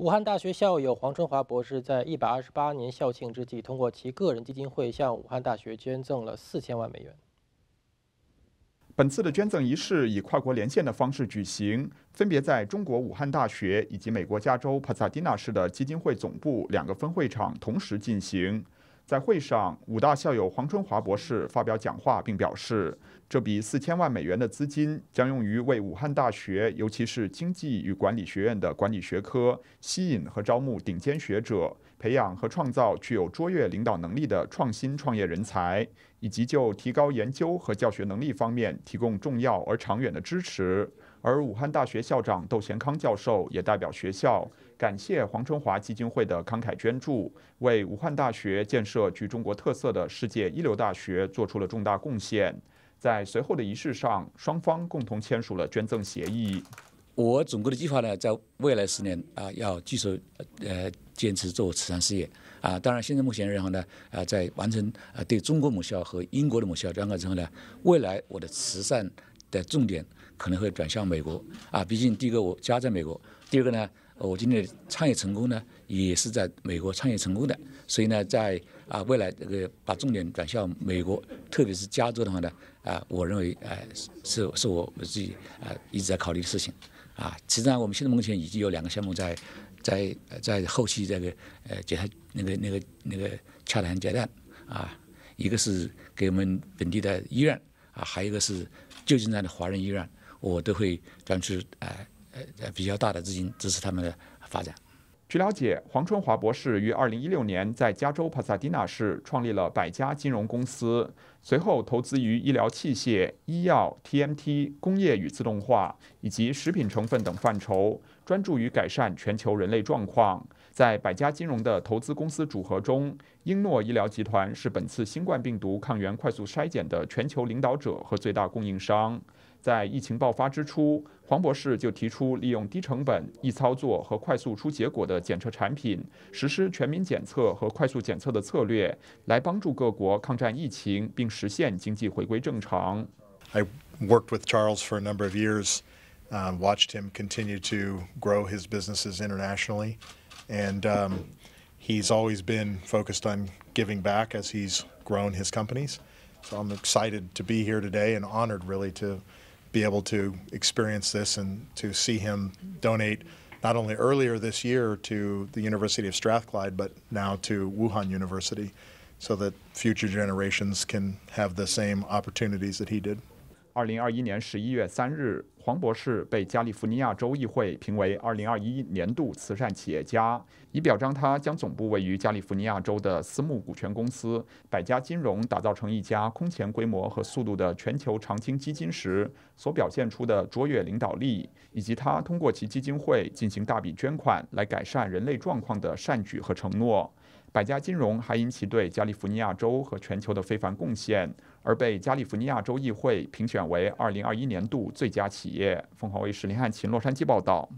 武汉大学校友黄春华博士在一百二十八年校庆之际，通过其个人基金会向武汉大学捐赠了四千万美元。本次的捐赠仪式以跨国连线的方式举行，分别在中国武汉大学以及美国加州帕萨迪纳市的基金会总部两个分会场同时进行。在会上，武大校友黄春华博士发表讲话，并表示，这笔四千万美元的资金将用于为武汉大学，尤其是经济与管理学院的管理学科，吸引和招募顶尖学者。培养和创造具有卓越领导能力的创新创业人才，以及就提高研究和教学能力方面提供重要而长远的支持。而武汉大学校长窦贤康教授也代表学校感谢黄春华基金会的慷慨捐助，为武汉大学建设具中国特色的世界一流大学做出了重大贡献。在随后的仪式上，双方共同签署了捐赠协议。我总归的计划呢，在未来十年啊，要继续呃坚持做慈善事业啊。当然，现在目前然后呢，啊，在完成啊对中国母校和英国的母校两个之后呢，未来我的慈善的重点可能会转向美国啊。毕竟，第一个我家在美国，第二个呢，我今天创业成功呢，也是在美国创业成功的。所以呢，在啊未来这个把重点转向美国，特别是加州的话呢，啊，我认为呃是是我我自己啊一直在考虑的事情。啊，实际上我们现在目前已经有两个项目在，在在后期这个呃，结合那个那个那个洽谈阶段啊，一个是给我们本地的医院啊，还有一个是旧金山的华人医院，我都会捐出啊呃比较大的资金支持他们的发展。据了解，黄春华博士于2016年在加州帕萨迪纳市创立了百家金融公司，随后投资于医疗器械、医药、TMT、工业与自动化以及食品成分等范畴，专注于改善全球人类状况。在百家金融的投资公司组合中，英诺医疗集团是本次新冠病毒抗原快速筛检的全球领导者和最大供应商。在疫情爆发之初，黄博士就提出利用低成本、易操作和快速出结果的检测产品，实施全民检测和快速检测的策略，来帮助各国抗战疫情并实现经济回归正常。I worked with Charles for a number of years, um, watched him continue to grow his businesses internationally, and um, he's always been focused on giving back as he's grown his companies. So I'm excited to be here today and honored really to be able to experience this and to see him donate not only earlier this year to the University of Strathclyde, but now to Wuhan University so that future generations can have the same opportunities that he did. 二零二一年十一月三日，黄博士被加利福尼亚州议会评为二零二一年度慈善企业家，以表彰他将总部位于加利福尼亚州的私募股权公司百家金融打造成一家空前规模和速度的全球长青基金时所表现出的卓越领导力，以及他通过其基金会进行大笔捐款来改善人类状况的善举和承诺。百家金融还因其对加利福尼亚州和全球的非凡贡献。而被加利福尼亚州议会评选为二零二一年度最佳企业。凤凰卫视林汉琴，洛杉矶报道。